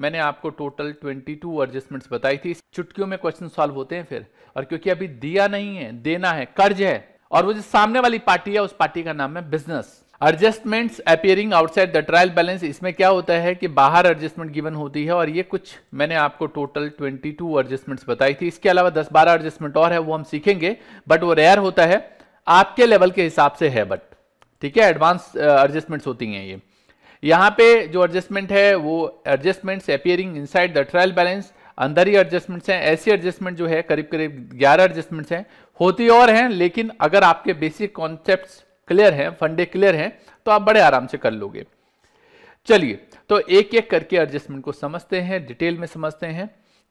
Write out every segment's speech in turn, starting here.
मैंने आपको total 22 adjustments बताई थी चुटकियों में क्वेश्चन सॉल्व होते हैं फिर और क्योंकि अभी दिया नहीं है देना है कर्ज है और वो जो सामने वाली पार्टी है उस पार्टी का नाम है business adjustments appearing outside the trial balance इसमें क्या होता है कि बाहर एडजस्टमेंट गिवन होती है और ये कुछ मैंने आपको टोटल 22 एडजस्टमेंट्स बताई थी इसके अलावा 10 बारह एडजस्टमेंट और है वो हम सीखेंगे बट वो रेयर होता है आपके लेवल के हिसाब से है बट ठीक है एडवांस एडजस्टमेंट्स uh, होती हैं ये यहाँ पे जो एडजस्टमेंट है वो adjustments appearing inside the trial balance अंदर ही एडजस्टमेंट्स हैं ऐसी एडजस्टमेंट जो है करीब करीब 11 एडजस्टमेंट्स हैं होती और हैं लेकिन अगर आपके बेसिक कॉन्सेप्ट क्लियर हैं फंडे क्लियर हैं तो आप बड़े आराम से कर लोगे चलिए तो एक एक करके एडजस्टमेंट को समझते हैं डिटेल में समझते हैं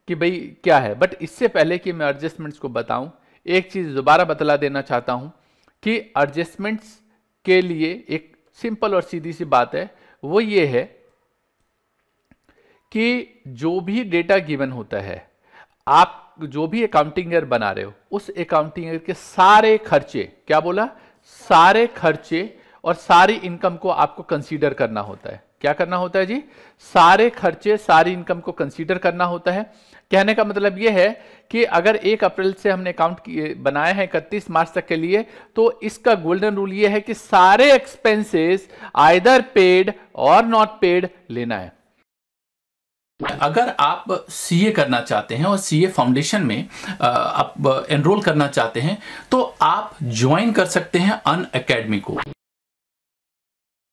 कि भाई क्या है बट इससे पहले कि मैं एडजस्टमेंट्स को बताऊं एक चीज़ दोबारा बतला देना चाहता हूं कि एडजस्टमेंट्स के लिए एक सिंपल और सीधी सी बात है वो ये है कि जो भी डेटा गिवन होता है आप जो भी अकाउंटिंग बना रहे हो उस अकाउंटिंग के सारे खर्चे क्या बोला सारे खर्चे और सारी इनकम को आपको कंसीडर करना होता है क्या करना होता है जी सारे खर्चे सारी इनकम को कंसीडर करना होता है कहने का मतलब यह है कि अगर एक अप्रैल से हमने अकाउंट बनाया है इकतीस मार्च तक के लिए तो इसका गोल्डन रूल यह है कि सारे एक्सपेंसेस आइदर पेड और नॉट पेड लेना है अगर आप सीए करना चाहते हैं और सीए फाउंडेशन में आप एनरोल करना चाहते हैं तो आप ज्वाइन कर सकते हैं अन अकेडमी को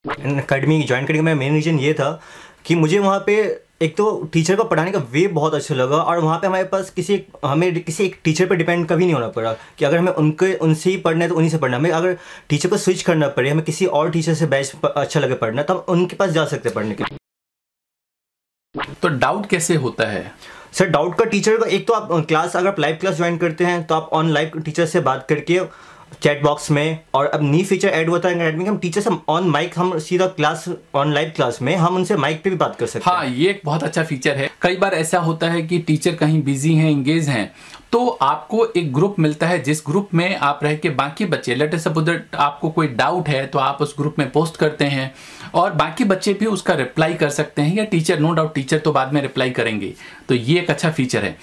अकेडमी ज्वाइन करने का मेरा मेन रीज़न ये था कि मुझे वहाँ पे एक तो टीचर को पढ़ाने का वे बहुत अच्छा लगा और वहाँ पे हमारे पास किसी हमें किसी एक टीचर पे डिपेंड कभी नहीं होना पड़ा कि अगर हमें उनके उनसे ही पढ़ना है तो उन्हीं से पढ़ना हमें अगर टीचर को स्विच करना पड़े हमें किसी और टीचर से बैच अच्छा लगे पढ़ना तो हम उनके पास जा सकते पढ़ने के लिए तो डाउट कैसे होता है सर डाउट का टीचर का एक तो आप क्लास अगर लाइव क्लास ज्वाइन करते हैं तो आप ऑन लाइव टीचर से बात करके चैट बॉक्स में और अब नई फीचर ऐड होता है एडमी हम टीचर हम ऑन माइक हम सीधा क्लास ऑन लाइव क्लास में हम उनसे माइक पे भी बात कर सकते हाँ, हैं हाँ ये एक बहुत अच्छा फीचर है कई बार ऐसा होता है कि टीचर कहीं बिजी हैं इंगेज हैं तो आपको एक ग्रुप मिलता है जिस ग्रुप में आप रह के बाकी बच्चे लेट सपोज आपको कोई डाउट है तो आप उस ग्रुप में पोस्ट करते हैं और बाकी बच्चे भी उसका रिप्लाई कर सकते हैं या टीचर नो डाउट टीचर तो बाद में रिप्लाई करेंगे तो ये एक अच्छा फीचर है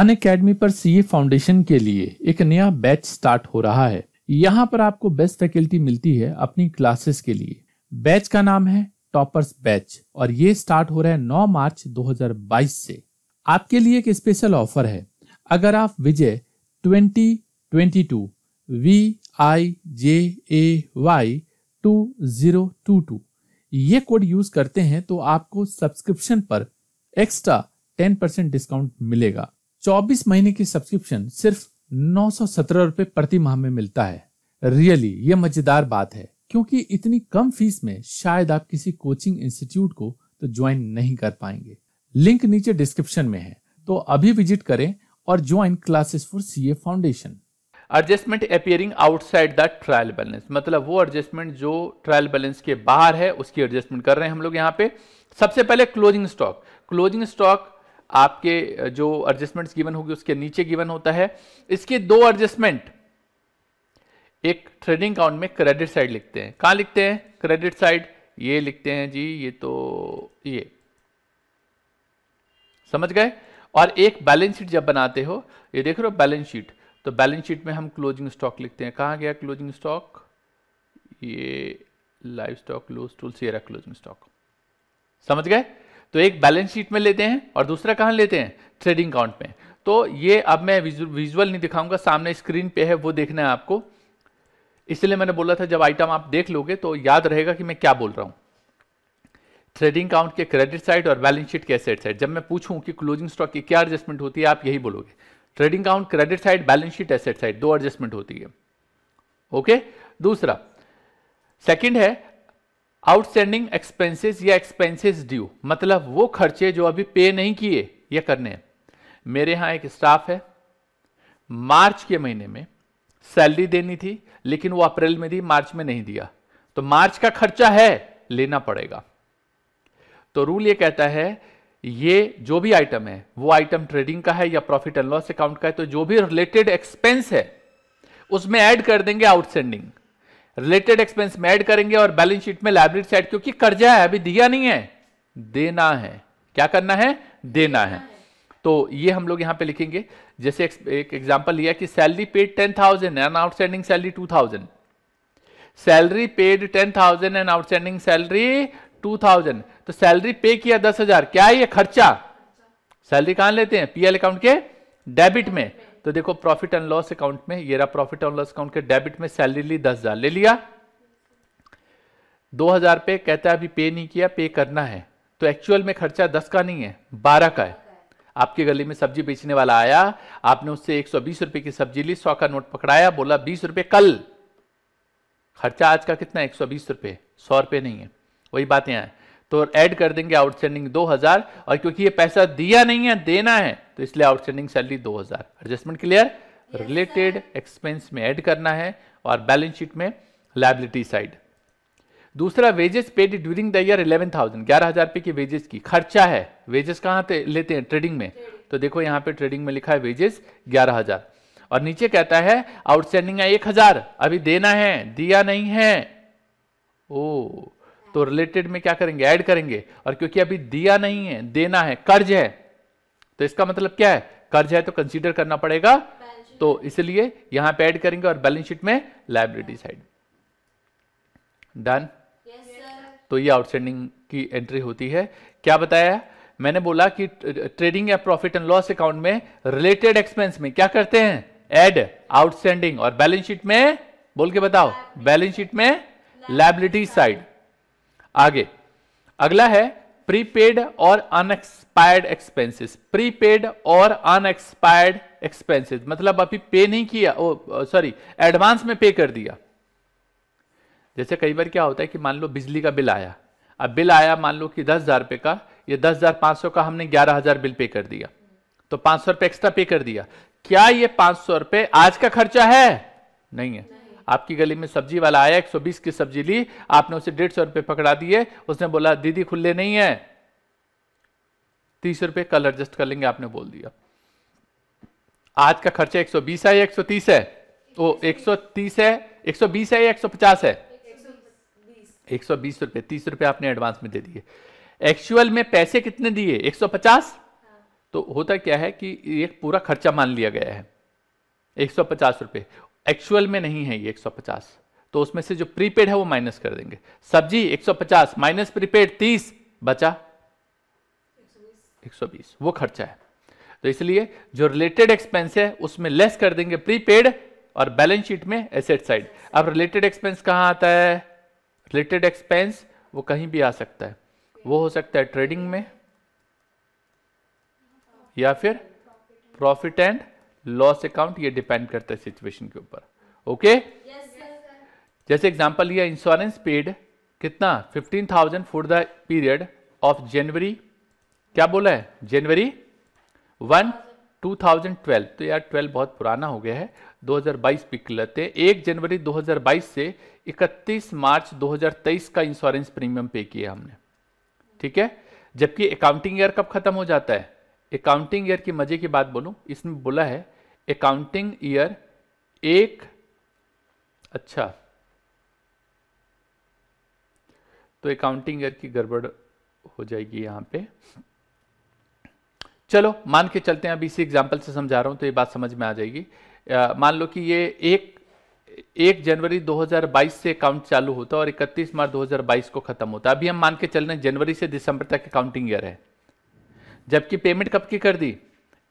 अन अकेडमी पर सीए फाउंडेशन के लिए एक नया बैच स्टार्ट हो रहा है यहाँ पर आपको बेस्ट फैकल्टी मिलती है अपनी क्लासेस के लिए बैच का नाम है टॉपर्स बैच और ये स्टार्ट हो रहा है 9 मार्च 2022 से आपके लिए एक स्पेशल ऑफर है अगर आप Vijay 2022 V I J A Y two zero two two ये कोड यूज करते हैं तो आपको सब्सक्रिप्शन पर एक्स्ट्रा टेन परसेंट डिस्काउंट मिलेगा 24 महीने की सब्सक्रिप्शन सिर्फ नौ रुपए प्रति माह में मिलता है रियली ये मजेदार बात है क्योंकि इतनी कम फीस में शायद आप किसी कोचिंग इंस्टीट्यूट को तो ज्वाइन नहीं कर पाएंगे लिंक नीचे डिस्क्रिप्शन में है तो अभी विजिट करें और join classes for CA foundation adjustment appearing outside the trial balance मतलब वो एडजस्टमेंट जो ट्रायल बैलेंस के बाहर है उसकी एडजस्टमेंट कर रहे हैं हम लोग यहाँ पे सबसे पहले क्लोजिंग स्टॉक क्लोजिंग स्टॉक आपके जो एडजस्टमेंट्स गिवन होगी उसके नीचे गिवन होता है इसके दो एडजस्टमेंट एक ट्रेडिंग अकाउंट में क्रेडिट साइड लिखते हैं कहाँ लिखते हैं क्रेडिट साइड ये लिखते हैं जी ये तो ये समझ गए और एक बैलेंस शीट जब बनाते हो ये देख रहे हो बैलेंस शीट तो बैलेंस शीट में हम क्लोजिंग स्टॉक लिखते हैं कहाँ गया क्लोजिंग स्टॉक ये लाइव स्टॉक लूज टूल्स ये रहा क्लोजिंग स्टॉक समझ गए तो एक बैलेंस शीट में लेते हैं और दूसरा कहाँ लेते हैं ट्रेडिंग अकाउंट में तो ये अब मैं विजुअल नहीं दिखाऊंगा सामने स्क्रीन पे है वो देखना है आपको इसलिए मैंने बोला था जब आइटम आप देख लोगे तो याद रहेगा कि मैं क्या बोल रहा हूँ ट्रेडिंग अकाउंट के क्रेडिट साइड और बैलेंस शीट के एसेट साइड जब मैं पूछूं कि क्लोजिंग स्टॉक की क्या एडजस्टमेंट होती है आप यही बोलोगे trading account credit side balance sheet asset side दो एडजस्टमेंट होती है ओके दूसरा सेकंड है आउटस्टैंडिंग एक्सपेंसेस या एक्सपेंसेस ड्यू मतलब वो खर्चे जो अभी पे नहीं किए या करने हैं मेरे यहाँ एक स्टाफ है मार्च के महीने में सैलरी देनी थी लेकिन वो अप्रैल में दी मार्च में नहीं दिया तो मार्च का खर्चा है लेना पड़ेगा तो रूल ये कहता है ये जो भी आइटम है वो आइटम ट्रेडिंग का है या प्रॉफिट एंड लॉस अकाउंट का है तो जो भी रिलेटेड एक्सपेंस है उसमें ऐड कर देंगे आउटस्टैंडिंग रिलेटेड एक्सपेंस में ऐड करेंगे और बैलेंस शीट में लाइब्रेरी साइड क्योंकि कर्जा है अभी दिया नहीं है देना है क्या करना है देना है तो ये हम लोग यहां पे लिखेंगे जैसे एक एग्जाम्पल लिया कि salary paid ten thousand and outstanding salary two thousand salary paid ten thousand and outstanding salary two thousand तो सैलरी पे किया दस हजार क्या है ये खर्चा सैलरी कहां लेते हैं पीएल अकाउंट के डेबिट में तो देखो प्रॉफिट एंड लॉस अकाउंट में ये रहा प्रॉफिट एंड लॉस अकाउंट के डेबिट में सैलरी ली दस हजार ले लिया दो हजार पे कहता है अभी पे नहीं किया पे करना है तो एक्चुअल में खर्चा दस का नहीं है बारह का है आपके गली में सब्जी बेचने वाला आया आपने उससे एक सौ बीस रुपए की सब्जी ली सौ का नोट पकड़ाया बोला बीस रुपए कल खर्चा आज का कितना एक सौ बीस रुपए सौ रुपए नहीं है वही बातें हैं तो ऐड कर देंगे आउटस्टैंडिंग 2000 और क्योंकि ये पैसा दिया नहीं है देना है तो इसलिए outstanding salary 2000 adjustment clear related expense में ऐड करना है और बैलेंस शीट में लाइबिलिटी साइड दूसरा wages paid during the year eleven thousand ग्यारह हजार रुपये की वेजेस की खर्चा है वेजेस कहाँ लेते हैं ट्रेडिंग में तो देखो यहाँ पे ट्रेडिंग में लिखा है वेजेस ग्यारह हजार और नीचे कहता है आउटस्टैंडिंग है एक हजार अभी देना है दिया नहीं है ओ तो रिलेटेड में क्या करेंगे ऐड करेंगे और क्योंकि अभी दिया नहीं है देना है कर्ज है तो इसका मतलब क्या है कर्ज है तो कंसीडर करना पड़ेगा तो इसलिए यहां पे ऐड करेंगे और बैलेंस शीट में लाइबिलिटी साइड डन तो ये आउटस्टैंडिंग की एंट्री होती है क्या बताया मैंने बोला कि ट्रेडिंग या प्रॉफिट एंड लॉस अकाउंट में रिलेटेड एक्सपेंस में क्या करते हैं एड आउटस्टैंडिंग और बैलेंस शीट में बोल के बताओ बैलेंस शीट में लाइबिलिटी साइड आगे अगला है प्रीपेड और अनएक्सपायर्ड एक्सपेंसेस प्रीपेड और अनएक्सपायर्ड एक्सपेंसेस मतलब अभी पे नहीं किया सॉरी एडवांस में पे कर दिया जैसे कई बार क्या होता है कि मान लो बिजली का बिल आया अब बिल आया मान लो कि दस हजार रुपये का ये दस हजार पांच सौ का हमने ग्यारह हजार बिल पे कर दिया तो पांच सौ रुपये एक्स्ट्रा पे कर दिया क्या ये पांच सौ रुपये आज का खर्चा है नहीं है आपकी गली में सब्जी वाला आया 120 की सब्जी ली आपने उसे डेढ़ सौ रुपये पकड़ा दिए उसने बोला दीदी खुले नहीं है तीस रुपये कल एडजस्ट कर लेंगे आपने बोल दिया आज का खर्चा 120 है या 130 है वो 130 है 120 है या 150 है 120 रुपए तीस रुपए आपने एडवांस में दे दिए एक्चुअल में पैसे कितने दिए 150 हाँ। तो होता क्या है कि एक पूरा खर्चा मान लिया गया है 150 रुपए एक्चुअल में नहीं है ये 150 तो उसमें से जो प्रीपेड है वो माइनस कर देंगे सब्जी 150 माइनस प्रीपेड 30 बचा 120 वो खर्चा है तो इसलिए जो रिलेटेड एक्सपेंस है उसमें लेस कर देंगे प्रीपेड और बैलेंस शीट में एसेट साइड अब रिलेटेड एक्सपेंस कहाँ आता है रिलेटेड एक्सपेंस वो कहीं भी आ सकता है वो हो सकता है ट्रेडिंग में या फिर प्रॉफिट एंड लॉस अकाउंट ये डिपेंड करता है सिचुएशन के ऊपर ओके yes, जैसे एग्जांपल लिया इंश्योरेंस पेड कितना fifteen thousand for the period of January क्या बोला है जनवरी वन 2012 तो यार 12 बहुत पुराना हो गया है 2022 पिक लेते हैं एक जनवरी 2022 से 31 मार्च 2023 का इंश्योरेंस प्रीमियम पे किया हमने ठीक है जबकि अकाउंटिंग ईयर कब खत्म हो जाता है अकाउंटिंग ईयर की मजे की बात बोलूं इसमें बोला है अकाउंटिंग ईयर एक अच्छा तो अकाउंटिंग ईयर की गड़बड़ हो जाएगी यहां पे चलो मान के चलते हैं अभी इसी एग्जांपल से समझा रहा हूं तो ये बात समझ में आ जाएगी मान लो कि ये एक एक जनवरी 2022 से अकाउंट चालू होता है और 31 मार्च 2022 को खत्म होता है अभी हम मान के चल रहे हैं जनवरी से दिसंबर तक अकाउंटिंग ईयर है जबकि पेमेंट कब की कर दी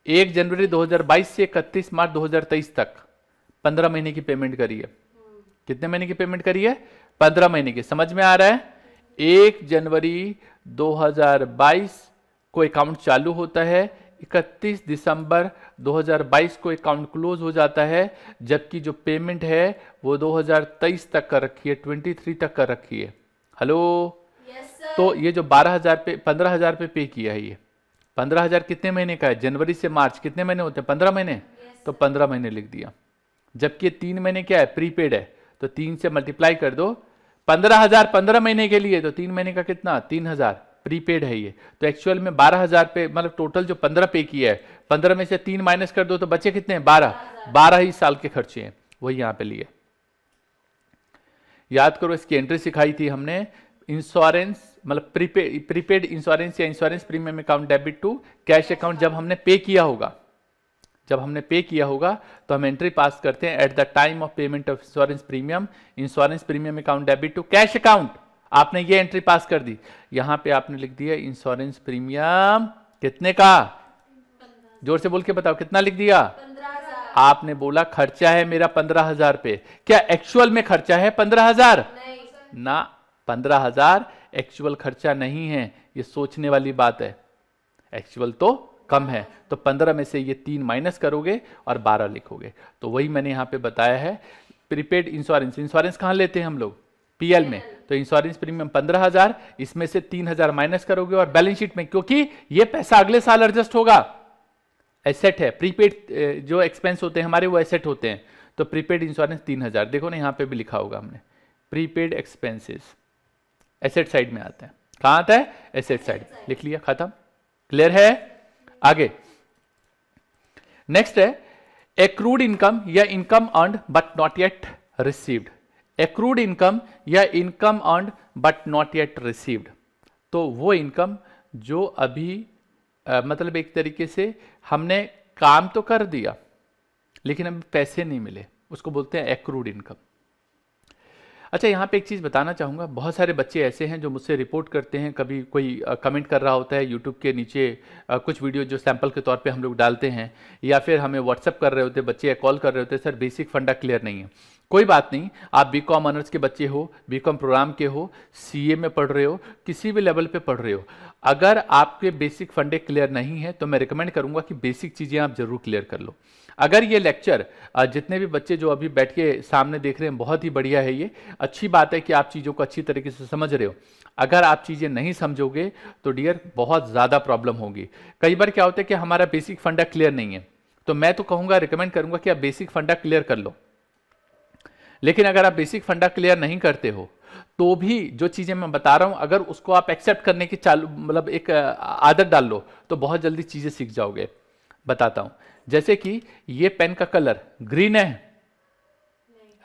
एक जनवरी 2022 से 31 मार्च 2023 तक 15 महीने की पेमेंट करी है कितने महीने की पेमेंट करी है 15 महीने की समझ में आ रहा है एक जनवरी 2022 को अकाउंट चालू होता है 31 दिसंबर 2022 को अकाउंट क्लोज हो जाता है जबकि जो पेमेंट है वो 2023 तक कर रखी है 23 तक कर रखी है हेलो yes, तो ये जो 12000 पे 15000 पे पे किया है ये पंद्रह हजार कितने महीने का है जनवरी से मार्च कितने महीने होते हैं पंद्रह महीने yes. तो पंद्रह महीने लिख दिया जबकि तीन महीने क्या है प्रीपेड है तो तीन से मल्टीप्लाई कर दो पंद्रह हजार पंद्रह महीने के लिए तो तीन महीने का कितना तीन हजार प्रीपेड है ये तो एक्चुअल में बारह हजार पे मतलब टोटल जो पंद्रह पे किया है पंद्रह में से तीन माइनस कर दो तो बचे कितने हैं बारह बारह ही साल के खर्चे हैं वही यहां पे लिए याद करो इसकी एंट्री सिखाई थी हमने इंश्योरेंस मतलब प्रीपेड प्रीपेड इंश्योरेंस या insurance premium account debit to cash account जब हमने पे किया होगा जब हमने पे किया होगा तो हम एंट्री पास करते हैं at the time of payment of insurance premium insurance premium account debit to cash account आपने ये एंट्री पास कर दी यहां पे आपने लिख दिया इंश्योरेंस प्रीमियम कितने का जोर से बोल के बताओ कितना लिख दिया आपने बोला खर्चा है मेरा पंद्रह हजार पे क्या एक्चुअल में खर्चा है पंद्रह हजार ना पंद्रह हजार एक्चुअल खर्चा नहीं है ये सोचने वाली बात है एक्चुअल तो कम है तो पंद्रह में से ये तीन माइनस करोगे और बारह लिखोगे तो वही मैंने यहाँ पे बताया है प्रीपेड इंश्योरेंस इंश्योरेंस कहाँ लेते हैं हम लोग पीएल में तो इंश्योरेंस प्रीमियम पंद्रह हजार इसमें से तीन हजार माइनस करोगे और बैलेंस शीट में क्योंकि ये पैसा अगले साल एडजस्ट होगा एसेट है प्रीपेड जो एक्सपेंस होते हैं हमारे वो एसेट होते हैं तो प्रीपेड इंश्योरेंस तीन हजार देखो ना यहाँ पे भी लिखा होगा हमने प्रीपेड एक्सपेंसेस एसेट साइड में आता है कहां आता है एसेट साइड लिख लिया खत्म क्लियर है आगे नेक्स्ट है एक्रूड इनकम या income earned but not yet received accrued income या income earned but not yet received तो वो इनकम जो अभी आ, मतलब एक तरीके से हमने काम तो कर दिया लेकिन अभी पैसे नहीं मिले उसको बोलते हैं एक्रूड इनकम अच्छा यहाँ पे एक चीज़ बताना चाहूँगा बहुत सारे बच्चे ऐसे हैं जो मुझसे रिपोर्ट करते हैं कभी कोई कमेंट कर रहा होता है यूट्यूब के नीचे कुछ वीडियो जो सैम्पल के तौर पे हम लोग डालते हैं या फिर हमें व्हाट्सअप कर रहे होते हैं बच्चे या कॉल कर रहे होते हैं सर बेसिक फंडा क्लियर नहीं है कोई बात नहीं आप बी कॉम ऑनर्स के बच्चे हो बी कॉम प्रोग्राम के हो सी ए में पढ़ रहे हो किसी भी लेवल पे पढ़ रहे हो अगर आपके बेसिक फंडे क्लियर नहीं है तो मैं रिकमेंड करूंगा कि बेसिक चीज़ें आप जरूर क्लियर कर लो अगर ये लेक्चर जितने भी बच्चे जो अभी बैठ के सामने देख रहे हैं बहुत ही बढ़िया है ये अच्छी बात है कि आप चीज़ों को अच्छी तरीके से समझ रहे हो अगर आप चीज़ें नहीं समझोगे तो डियर बहुत ज़्यादा प्रॉब्लम होगी कई बार क्या होता है कि हमारा बेसिक फंडा क्लियर नहीं है तो मैं तो कहूँगा रिकमेंड करूँगा कि आप बेसिक फंडा क्लियर कर लो लेकिन अगर आप बेसिक फंडा क्लियर नहीं करते हो तो भी जो चीज़ें मैं बता रहा हूं अगर उसको आप एक्सेप्ट करने की चालू मतलब एक आदत डाल लो तो बहुत जल्दी चीज़ें सीख जाओगे बताता हूं जैसे कि ये पेन का कलर ग्रीन है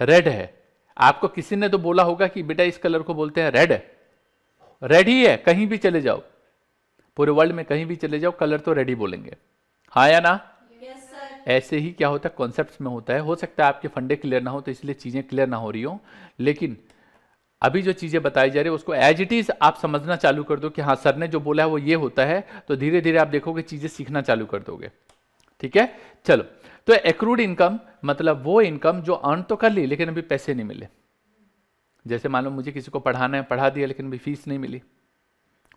रेड है आपको किसी ने तो बोला होगा कि बेटा इस कलर को बोलते हैं रेड रेड ही है कहीं भी चले जाओ पूरे वर्ल्ड में कहीं भी चले जाओ कलर तो रेड ही बोलेंगे हाँ या ना ऐसे ही क्या होता है कॉन्सेप्ट में होता है हो सकता है आपके फंडे क्लियर ना हो तो इसलिए चीज़ें क्लियर ना हो रही हो लेकिन अभी जो चीज़ें बताई जा रही है उसको एज इट इज़ आप समझना चालू कर दो कि हाँ सर ने जो बोला है वो ये होता है तो धीरे धीरे आप देखोगे चीज़ें सीखना चालू कर दोगे ठीक है चलो तो एक्रूड इनकम मतलब वो इनकम जो अर्न तो कर ली लेकिन अभी पैसे नहीं मिले जैसे मान लो मुझे किसी को पढ़ाना है पढ़ा दिया लेकिन अभी फीस नहीं मिली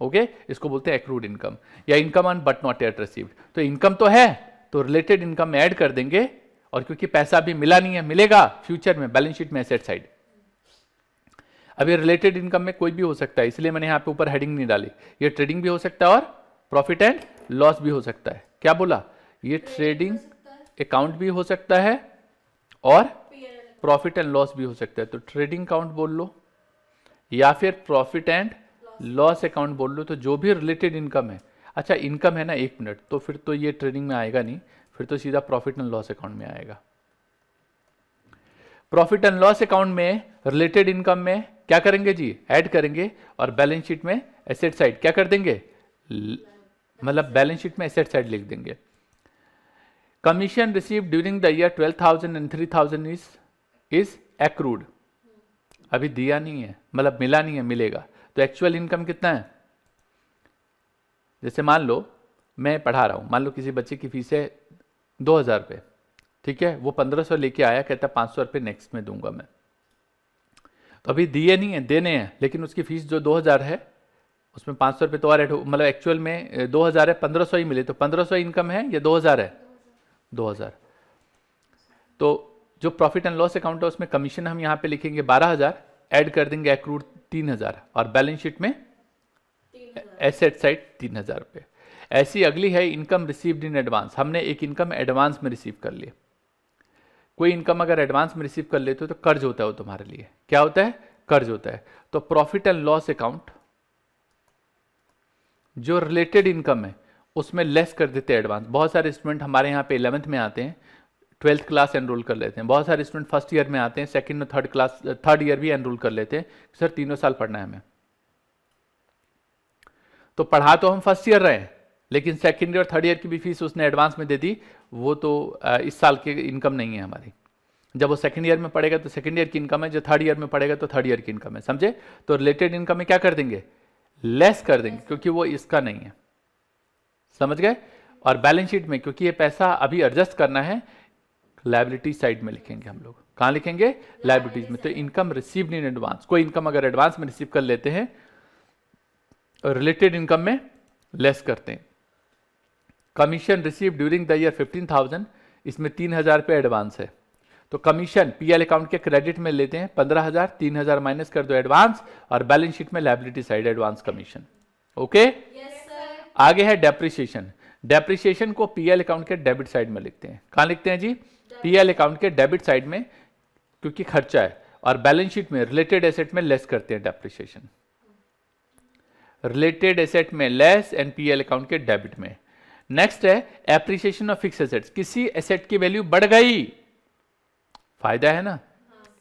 ओके इसको बोलते हैं एक्रूड इनकम या income earn but not yet received तो इनकम तो है तो रिलेटेड इनकम ऐड कर देंगे और क्योंकि पैसा अभी मिला नहीं है मिलेगा फ्यूचर में बैलेंस शीट में एसेट साइड अब रिलेटेड इनकम में कोई भी हो सकता है इसलिए मैंने यहां पे ऊपर हेडिंग नहीं डाली ये ट्रेडिंग भी हो सकता है और प्रॉफिट एंड लॉस भी हो सकता है क्या बोला ये ट्रेडिंग अकाउंट भी हो सकता है और प्रॉफिट एंड लॉस भी हो सकता है तो ट्रेडिंग अकाउंट बोल लो या फिर प्रॉफिट एंड लॉस अकाउंट बोल लो तो जो भी रिलेटेड इनकम है अच्छा इनकम है ना एक मिनट तो फिर तो ये ट्रेनिंग में आएगा नहीं फिर तो सीधा प्रॉफिट एंड लॉस अकाउंट में आएगा प्रॉफिट एंड लॉस अकाउंट में रिलेटेड इनकम में क्या करेंगे जी ऐड करेंगे और बैलेंस शीट में एसेट साइड क्या कर देंगे मतलब बैलेंस शीट में एसेट साइड लिख देंगे commission receive during the year twelve thousand and three thousand is is accrued अभी दिया नहीं है मतलब मिला नहीं है मिलेगा तो एक्चुअल इनकम कितना है जैसे मान लो मैं पढ़ा रहा हूँ मान लो किसी बच्चे की फीस है दो हज़ार रुपये ठीक है वो पंद्रह सौ लेके आया कहता है पाँच सौ रुपये नेक्स्ट में दूंगा मैं तो अभी दिए नहीं है देने हैं लेकिन उसकी फ़ीस जो दो हज़ार है उसमें पाँच सौ रुपये तो और हो मतलब एक्चुअल में दो हज़ार है पंद्रह सौ ही मिले तो पंद्रह सौ इनकम है या दो हज़ार है दो हज़ार तो जो प्रॉफिट एंड लॉस अकाउंट है उसमें कमीशन हम यहाँ पे लिखेंगे बारह हज़ार एड कर देंगे अक्रूड तीन हज़ार और बैलेंस शीट में एसेट साइड तीन हज़ार रुपये ऐसी अगली है इनकम रिसीव्ड इन एडवांस हमने एक इनकम एडवांस में रिसीव कर ली कोई इनकम अगर एडवांस में रिसीव कर लेते हो तो कर्ज होता है वो तुम्हारे लिए क्या होता है कर्ज होता है तो प्रॉफिट एंड लॉस अकाउंट जो रिलेटेड इनकम है उसमें लेस कर देते हैं एडवांस बहुत सारे स्टूडेंट हमारे यहाँ पे इलेवंथ में आते हैं ट्वेल्थ क्लास एनरोल कर लेते हैं बहुत सारे स्टूडेंट फर्स्ट ईयर में आते हैं सेकेंड और थर्ड क्लास थर्ड ईयर भी एनरोल कर लेते हैं सर तीनों साल पढ़ना है हमें तो पढ़ा तो हम फर्स्ट ईयर रहे हैं लेकिन सेकेंड ईयर थर्ड ईयर की भी फीस उसने एडवांस में दे दी वो तो इस साल की इनकम नहीं है हमारी जब वो सेकंड ईयर में पढ़ेगा तो सेकेंड ईयर की इनकम है जो थर्ड ईयर में पढ़ेगा तो थर्ड ईयर की इनकम है समझे तो रिलेटेड इनकम में क्या कर देंगे लेस कर देंगे क्योंकि वो इसका नहीं है समझ गए और बैलेंस शीट में क्योंकि ये पैसा अभी एडजस्ट करना है लाइबिलिटी साइड में लिखेंगे हम लोग कहाँ लिखेंगे लाइबिलिटीज में तो इनकम रिसीव इन एडवांस कोई इनकम अगर एडवांस में रिसीव कर लेते हैं रिलेटेड इनकम में लेस करते हैं commission receive during the year fifteen thousand इसमें तीन हज़ार रुपये एडवांस है तो कमीशन पीएल अकाउंट के क्रेडिट में लेते हैं पंद्रह हज़ार तीन हज़ार माइनस कर दो एडवांस और बैलेंस शीट में liability side advance commission okay आगे है डेप्रिसिएशन डेप्रिसिएशन को पीएल अकाउंट के डेबिट साइड में लिखते हैं कहाँ लिखते हैं जी पीएल अकाउंट के डेबिट साइड में क्योंकि खर्चा है और बैलेंस शीट में रिलेटेड एसेट में लेस करते हैं डेप्रिसिएशन रिलेटेड एसेट में लेस एंड पीएल अकाउंट के डेबिट में नेक्स्ट है एप्रिसिएशन ऑफ फिक्स एसेट्स किसी एसेट की वैल्यू बढ़ गई फायदा है ना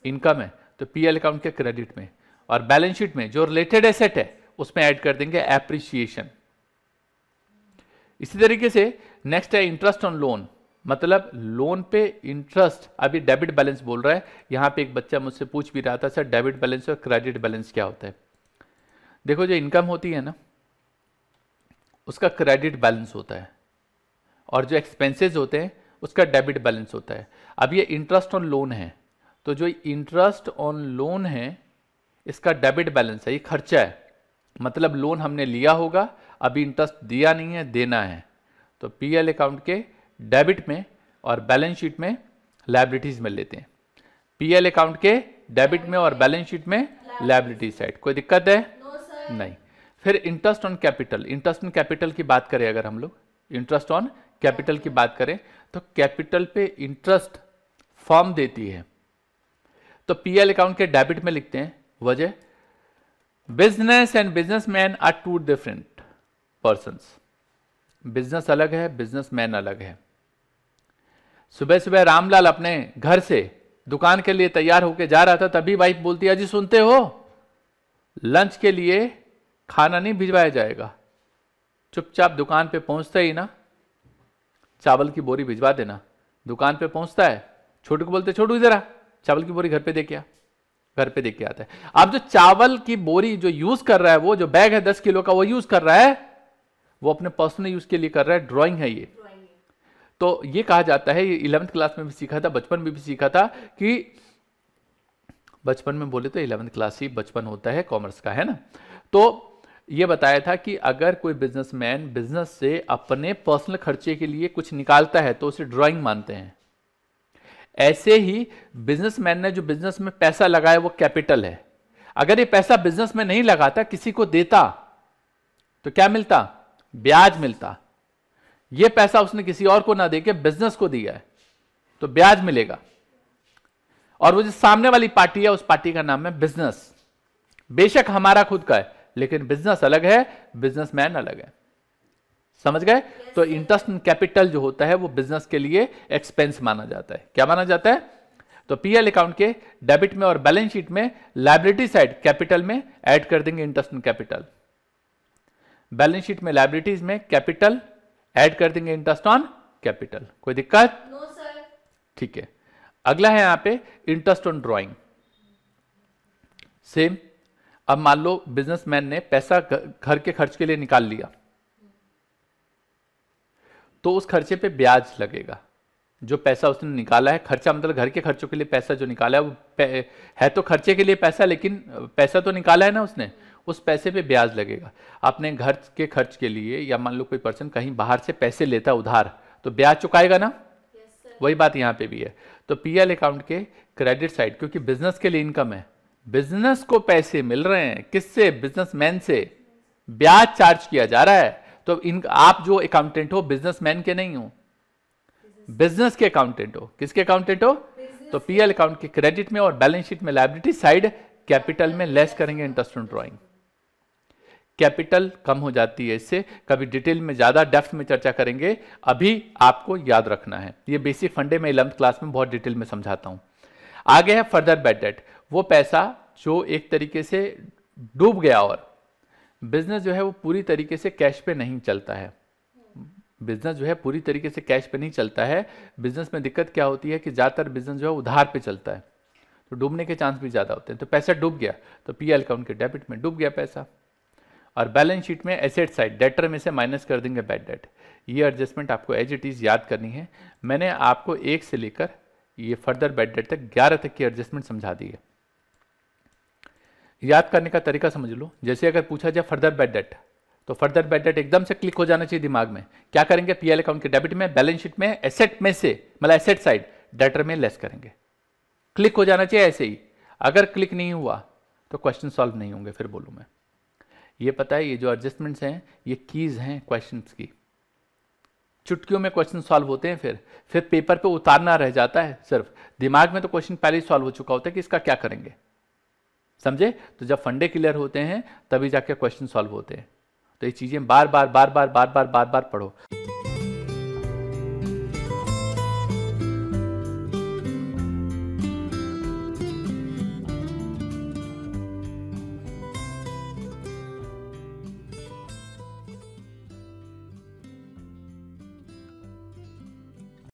इनकम हाँ। है तो पीएल अकाउंट के क्रेडिट में और बैलेंस शीट में जो रिलेटेड एसेट है उसमें ऐड कर देंगे एप्रिसिएशन इसी तरीके से नेक्स्ट है इंटरेस्ट ऑन लोन मतलब लोन पे इंटरेस्ट अभी डेबिट बैलेंस बोल रहा है यहां पे एक बच्चा मुझसे पूछ भी रहा था सर डेबिट बैलेंस और क्रेडिट बैलेंस क्या होता है देखो जो इनकम होती है ना उसका क्रेडिट बैलेंस होता है और जो एक्सपेंसेस होते हैं उसका डेबिट बैलेंस होता है अब ये इंटरेस्ट ऑन लोन है तो जो इंटरेस्ट ऑन लोन है इसका डेबिट बैलेंस है ये खर्चा है मतलब लोन हमने लिया होगा अभी इंटरेस्ट दिया नहीं है देना है तो पीएल अकाउंट के डेबिट में और बैलेंस शीट में लाइबिलिटीज़ में लेते हैं पीएल अकाउंट के डेबिट में और बैलेंस शीट में लाइबिलिटी साइड कोई दिक्कत है नहीं फिर interest on capital interest on capital की बात करें अगर हम लोग इंटरेस्ट ऑन कैपिटल की बात करें तो कैपिटल पे इंटरेस्ट फॉर्म देती है तो पीएल अकाउंट के डेबिट में लिखते हैं वजह business and businessman are two different person business अलग है बिजनेसमैन अलग है सुबह सुबह रामलाल अपने घर से दुकान के लिए तैयार होकर जा रहा था तभी वाइफ बोलती है अजी सुनते हो लंच के लिए खाना नहीं भिजवाया जाएगा चुपचाप दुकान पे पहुंचता ही ना चावल की बोरी भिजवा देना दुकान पे पहुंचता है छोटू को बोलते छोटू जरा चावल की बोरी घर पे देके आ घर पे देके आता है अब जो चावल की बोरी जो यूज कर रहा है वो जो बैग है दस किलो का वो यूज कर रहा है वो अपने पर्सनल यूज के लिए कर रहा है ड्रॉइंग है ये तो ये कहा जाता है ये इलेवंथ क्लास में भी सीखा था बचपन में भी सीखा था कि बचपन में बोले तो इलेवंथ क्लास ही बचपन होता है कॉमर्स का है ना तो ये बताया था कि अगर कोई बिजनेसमैन बिजनेस से अपने पर्सनल खर्चे के लिए कुछ निकालता है तो उसे ड्राइंग मानते हैं ऐसे ही बिजनेसमैन ने जो बिजनेस में पैसा लगाया वो कैपिटल है अगर ये पैसा बिजनेस में नहीं लगाता किसी को देता तो क्या मिलता ब्याज मिलता ये पैसा उसने किसी और को ना देके बिजनेस को दिया है तो ब्याज मिलेगा और वो जो सामने वाली पार्टी है उस पार्टी का नाम है बिजनेस बेशक हमारा खुद का है लेकिन बिजनेस अलग है बिजनेसमैन अलग है समझ गए yes. तो इंटरेस्ट कैपिटल जो होता है वो बिजनेस के लिए एक्सपेंस माना जाता है क्या माना जाता है तो पीएल अकाउंट के डेबिट में और बैलेंस शीट में लाइबिलिटी साइड कैपिटल में ऐड कर देंगे इंटरेस्ट कैपिटल बैलेंस शीट में लाइबिलिटीज में कैपिटल ऐड कर देंगे इंटरेस्ट ऑन कैपिटल कोई दिक्कत ठीक no, है अगला है यहां पे इंटरेस्ट ऑन ड्राइंग सेम अब मान लो बिजनेसमैन ने पैसा घर के खर्च के लिए निकाल लिया तो उस खर्चे पे ब्याज लगेगा जो पैसा उसने निकाला है खर्चा मतलब घर के खर्चों के लिए पैसा जो निकाला है वो है तो खर्चे के लिए पैसा लेकिन पैसा तो निकाला है ना उसने उस पैसे पे ब्याज लगेगा आपने घर के खर्च के लिए या मान लो कोई पर्सन कहीं बाहर से पैसे लेता उधार तो ब्याज चुकाएगा ना yes, वही बात यहाँ पे भी है तो पीएल अकाउंट के क्रेडिट साइड क्योंकि बिजनेस के लिए इनकम है बिजनेस को पैसे मिल रहे हैं किससे बिजनेसमैन से ब्याज चार्ज किया जा रहा है तो इन आप जो अकाउंटेंट हो बिजनेसमैन के नहीं हो बिजनेस के अकाउंटेंट हो किसके अकाउंटेंट हो तो पीएल अकाउंट के क्रेडिट में और बैलेंस शीट में लाइबिलिटी साइड कैपिटल में लेस करेंगे इंटरेस्ट ऑन ड्रॉइंग कैपिटल कम हो जाती है इससे कभी डिटेल में ज़्यादा डेफ्थ में चर्चा करेंगे अभी आपको याद रखना है ये बेसिक फंडे में इलेवंथ क्लास में बहुत डिटेल में समझाता हूं आगे है फर्दर बेड डेट वो पैसा जो एक तरीके से डूब गया और बिजनेस जो है वो पूरी तरीके से कैश पे नहीं चलता है बिजनेस जो है पूरी तरीके से कैश पे नहीं चलता है बिजनेस में दिक्कत क्या होती है कि ज़्यादातर बिजनेस जो है उधार पे चलता है तो डूबने के चांस भी ज़्यादा होते हैं तो पैसा डूब गया तो पी एल अकाउंट के डेबिट में डूब गया पैसा और बैलेंस शीट में एसेट साइड डेटर में से माइनस कर देंगे बैड डेट ये एडजस्टमेंट आपको एज इट इज़ याद करनी है मैंने आपको एक से लेकर ये फर्दर बैड डेट तक ग्यारह तक की एडजस्टमेंट समझा दी है याद करने का तरीका समझ लो जैसे अगर पूछा जाए फर्दर बैड डेट तो फर्दर बैड डेट एकदम से क्लिक हो जाना चाहिए दिमाग में क्या करेंगे पीएल अकाउंट के डेबिट में बैलेंस शीट में एसेट में से मतलब एसेट साइड डेटर में लेस करेंगे क्लिक हो जाना चाहिए ऐसे ही अगर क्लिक नहीं हुआ तो क्वेश्चन सॉल्व नहीं होंगे फिर बोलूँ मैं ये पता है ये जो एडजस्टमेंट्स हैं ये कीज़ हैं क्वेश्चन की चुटकियों में क्वेश्चन सॉल्व होते हैं फिर फिर पेपर पे उतारना रह जाता है सिर्फ दिमाग में तो क्वेश्चन पहले ही सॉल्व हो चुका होता है कि इसका क्या करेंगे समझे तो जब फंडे क्लियर होते हैं तभी जाके क्वेश्चन सॉल्व होते हैं तो ये चीज़ें बार बार बार बार बार बार बार, बार पढ़ो